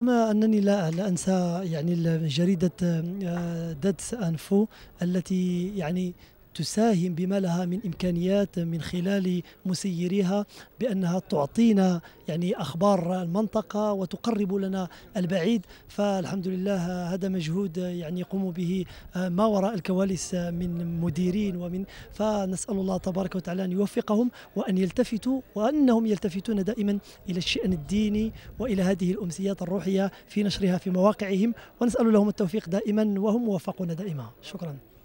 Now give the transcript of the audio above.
كما أنني لا لا أنسى يعني جريدة آه، دادس أنفو التي يعني تساهم بما لها من إمكانيات من خلال مسيريها بأنها تعطينا يعني أخبار المنطقة وتقرب لنا البعيد فالحمد لله هذا مجهود يعني يقوم به ما وراء الكواليس من مديرين ومن فنسأل الله تبارك وتعالى أن يوفقهم وأن يلتفتوا وأنهم يلتفتون دائما إلى الشأن الديني وإلى هذه الأمسيات الروحية في نشرها في مواقعهم ونسأل لهم التوفيق دائما وهم موفقون دائما شكرا